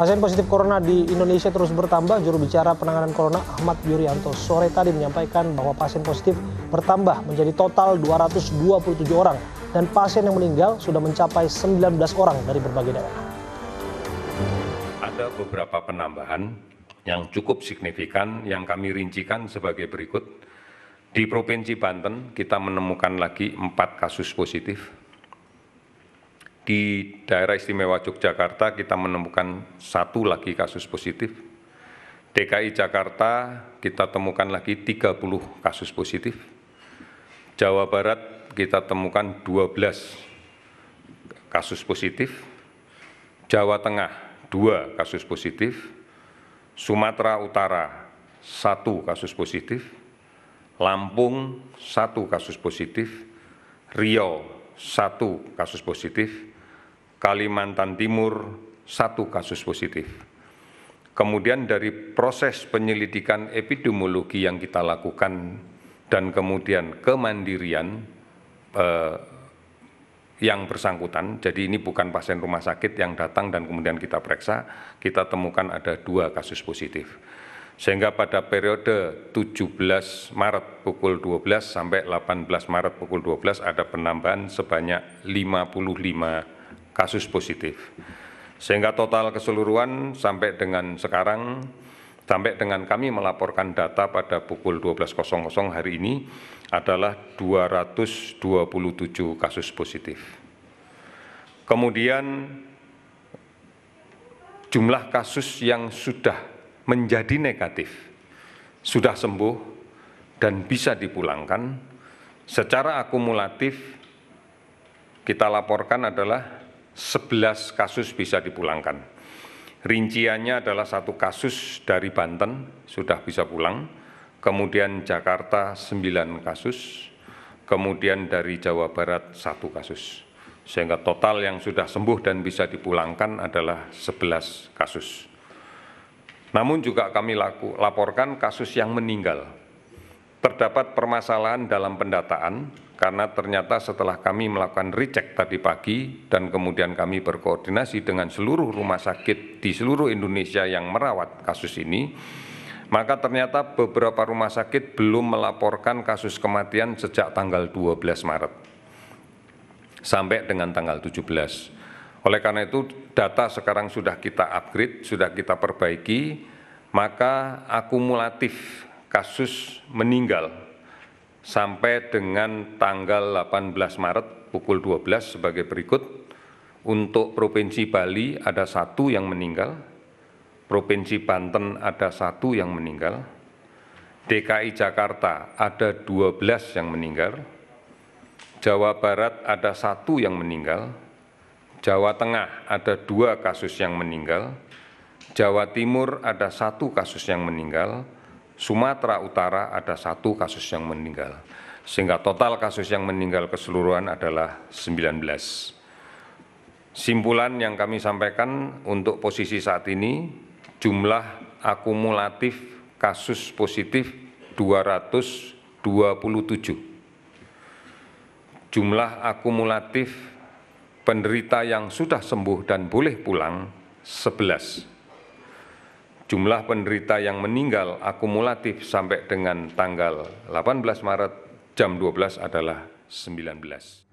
Pasien positif corona di Indonesia terus bertambah. Juru bicara penanganan corona Ahmad Yuryanto sore tadi menyampaikan bahwa pasien positif bertambah menjadi total 227 orang dan pasien yang meninggal sudah mencapai 19 orang dari berbagai daerah. Ada beberapa penambahan yang cukup signifikan yang kami rincikan sebagai berikut. Di Provinsi Banten kita menemukan lagi 4 kasus positif di daerah istimewa Yogyakarta kita menemukan satu lagi kasus positif. DKI Jakarta kita temukan lagi 30 kasus positif. Jawa Barat kita temukan 12 kasus positif. Jawa Tengah 2 kasus positif. Sumatera Utara 1 kasus positif. Lampung 1 kasus positif. Riau satu kasus positif. Kalimantan Timur satu kasus positif. Kemudian dari proses penyelidikan epidemiologi yang kita lakukan dan kemudian kemandirian eh, yang bersangkutan, jadi ini bukan pasien rumah sakit yang datang dan kemudian kita periksa, kita temukan ada dua kasus positif. Sehingga pada periode 17 Maret pukul 12 sampai 18 Maret pukul 12 ada penambahan sebanyak 55 kasus positif. Sehingga total keseluruhan sampai dengan sekarang sampai dengan kami melaporkan data pada pukul 12.00 hari ini adalah 227 kasus positif. Kemudian jumlah kasus yang sudah menjadi negatif, sudah sembuh dan bisa dipulangkan secara akumulatif kita laporkan adalah 11 kasus bisa dipulangkan. Rinciannya adalah satu kasus dari Banten sudah bisa pulang, kemudian Jakarta 9 kasus, kemudian dari Jawa Barat satu kasus. Sehingga total yang sudah sembuh dan bisa dipulangkan adalah 11 kasus. Namun juga kami laku, laporkan kasus yang meninggal terdapat permasalahan dalam pendataan karena ternyata setelah kami melakukan recheck tadi pagi dan kemudian kami berkoordinasi dengan seluruh rumah sakit di seluruh Indonesia yang merawat kasus ini, maka ternyata beberapa rumah sakit belum melaporkan kasus kematian sejak tanggal 12 Maret sampai dengan tanggal 17. Oleh karena itu data sekarang sudah kita upgrade, sudah kita perbaiki, maka akumulatif kasus meninggal sampai dengan tanggal 18 Maret pukul 12 sebagai berikut. Untuk Provinsi Bali ada satu yang meninggal, Provinsi Banten ada satu yang meninggal, DKI Jakarta ada 12 yang meninggal, Jawa Barat ada satu yang meninggal, Jawa Tengah ada dua kasus yang meninggal, Jawa Timur ada satu kasus yang meninggal, Sumatera Utara ada satu kasus yang meninggal. Sehingga total kasus yang meninggal keseluruhan adalah 19. Simpulan yang kami sampaikan untuk posisi saat ini, jumlah akumulatif kasus positif 227. Jumlah akumulatif penderita yang sudah sembuh dan boleh pulang 11 jumlah penderita yang meninggal akumulatif sampai dengan tanggal delapan belas maret jam dua belas adalah sembilan belas